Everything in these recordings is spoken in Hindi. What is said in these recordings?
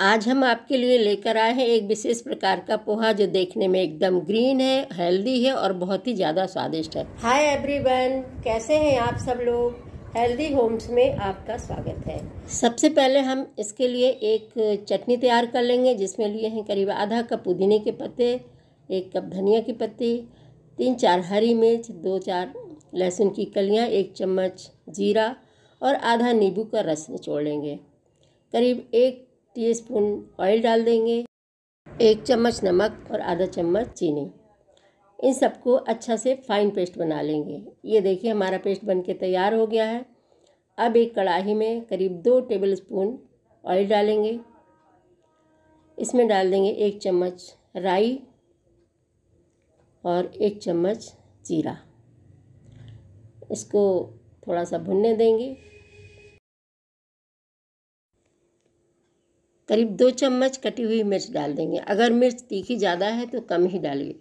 आज हम आपके लिए लेकर आए हैं एक विशेष प्रकार का पोहा जो देखने में एकदम ग्रीन है हेल्दी है और बहुत ही ज़्यादा स्वादिष्ट है हाय एवरीवन कैसे हैं आप सब लोग हेल्दी होम्स में आपका स्वागत है सबसे पहले हम इसके लिए एक चटनी तैयार कर लेंगे जिसमें लिए हैं करीब आधा कप पुदीने के पत्ते एक कप धनिया की पत्ती तीन चार हरी मिर्च दो चार लहसुन की कलियाँ एक चम्मच जीरा और आधा नींबू का रस निचोड़ लेंगे करीब एक टीस्पून ऑयल डाल देंगे एक चम्मच नमक और आधा चम्मच चीनी इन सबको अच्छा से फाइन पेस्ट बना लेंगे ये देखिए हमारा पेस्ट बन के तैयार हो गया है अब एक कढ़ाही में करीब दो टेबल स्पून ऑयल डालेंगे इसमें डाल देंगे एक चम्मच राई और एक चम्मच जीरा इसको थोड़ा सा भुनने देंगे करीब दो चम्मच कटी हुई मिर्च डाल देंगे अगर मिर्च तीखी ज़्यादा है तो कम ही डालिए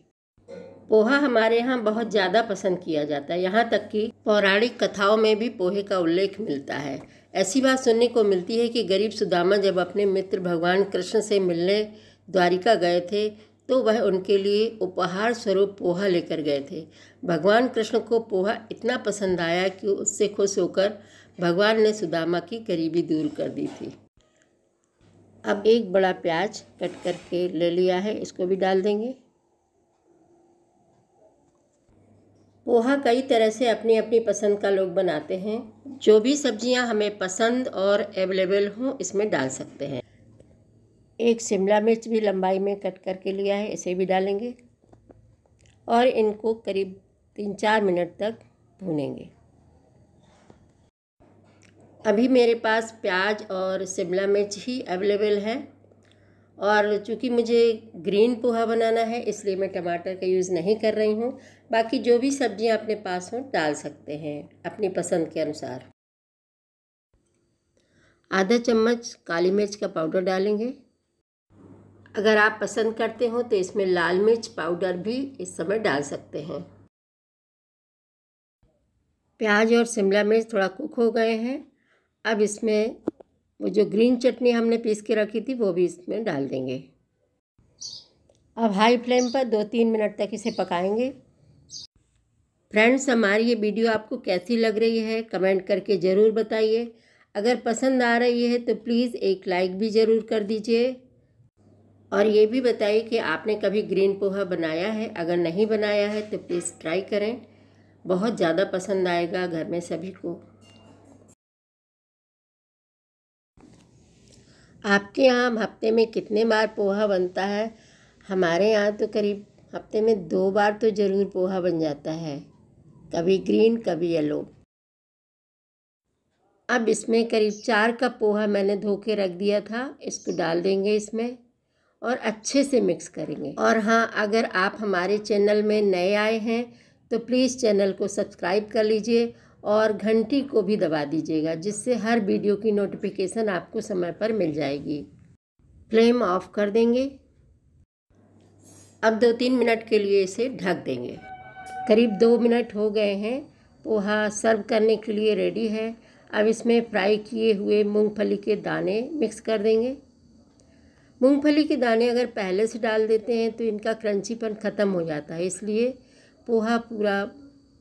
पोहा हमारे यहाँ बहुत ज़्यादा पसंद किया जाता है यहाँ तक कि पौराणिक कथाओं में भी पोहे का उल्लेख मिलता है ऐसी बात सुनने को मिलती है कि गरीब सुदामा जब अपने मित्र भगवान कृष्ण से मिलने द्वारिका गए थे तो वह उनके लिए उपहार स्वरूप पोहा लेकर गए थे भगवान कृष्ण को पोहा इतना पसंद आया कि उससे खुश होकर भगवान ने सुदामा की गरीबी दूर कर दी थी अब एक बड़ा प्याज कट करके ले लिया है इसको भी डाल देंगे पोहा कई तरह से अपनी अपनी पसंद का लोग बनाते हैं जो भी सब्जियां हमें पसंद और अवेलेबल हों इसमें डाल सकते हैं एक शिमला मिर्च भी लंबाई में कट करके लिया है इसे भी डालेंगे और इनको करीब तीन चार मिनट तक भूनेंगे अभी मेरे पास प्याज और शिमला मिर्च ही अवेलेबल है और चूँकि मुझे ग्रीन पोहा बनाना है इसलिए मैं टमाटर का यूज़ नहीं कर रही हूँ बाकी जो भी सब्जियाँ अपने पास हों डाल सकते हैं अपनी पसंद के अनुसार आधा चम्मच काली मिर्च का पाउडर डालेंगे अगर आप पसंद करते हो तो इसमें लाल मिर्च पाउडर भी इस समय डाल सकते हैं प्याज और शिमला मिर्च थोड़ा कुक हो गए हैं अब इसमें वो जो ग्रीन चटनी हमने पीस के रखी थी वो भी इसमें डाल देंगे अब हाई फ्लेम पर दो तीन मिनट तक इसे पकाएंगे फ्रेंड्स हमारी ये वीडियो आपको कैसी लग रही है कमेंट करके ज़रूर बताइए अगर पसंद आ रही है तो प्लीज़ एक लाइक भी ज़रूर कर दीजिए और ये भी बताइए कि आपने कभी ग्रीन पोहा बनाया है अगर नहीं बनाया है तो प्लीज़ ट्राई करें बहुत ज़्यादा पसंद आएगा घर में सभी को आपके यहाँ हफ्ते में कितने बार पोहा बनता है हमारे यहाँ तो करीब हफ्ते में दो बार तो ज़रूर पोहा बन जाता है कभी ग्रीन कभी येलो अब इसमें करीब चार कप पोहा मैंने धो के रख दिया था इसको डाल देंगे इसमें और अच्छे से मिक्स करेंगे और हाँ अगर आप हमारे चैनल में नए आए हैं तो प्लीज़ चैनल को सब्सक्राइब कर लीजिए और घंटी को भी दबा दीजिएगा जिससे हर वीडियो की नोटिफिकेशन आपको समय पर मिल जाएगी फ्लेम ऑफ कर देंगे अब दो तीन मिनट के लिए इसे ढक देंगे करीब दो मिनट हो गए हैं पोहा सर्व करने के लिए रेडी है अब इसमें फ्राई किए हुए मूंगफली के दाने मिक्स कर देंगे मूंगफली के दाने अगर पहले से डाल देते हैं तो इनका क्रंचीपन ख़त्म हो जाता है इसलिए पोहा पूरा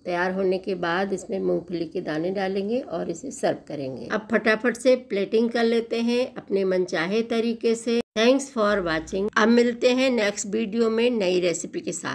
तैयार होने के बाद इसमें मूंगफली के दाने डालेंगे और इसे सर्व करेंगे अब फटाफट से प्लेटिंग कर लेते हैं अपने मनचाहे तरीके से थैंक्स फॉर वॉचिंग अब मिलते हैं नेक्स्ट वीडियो में नई रेसिपी के साथ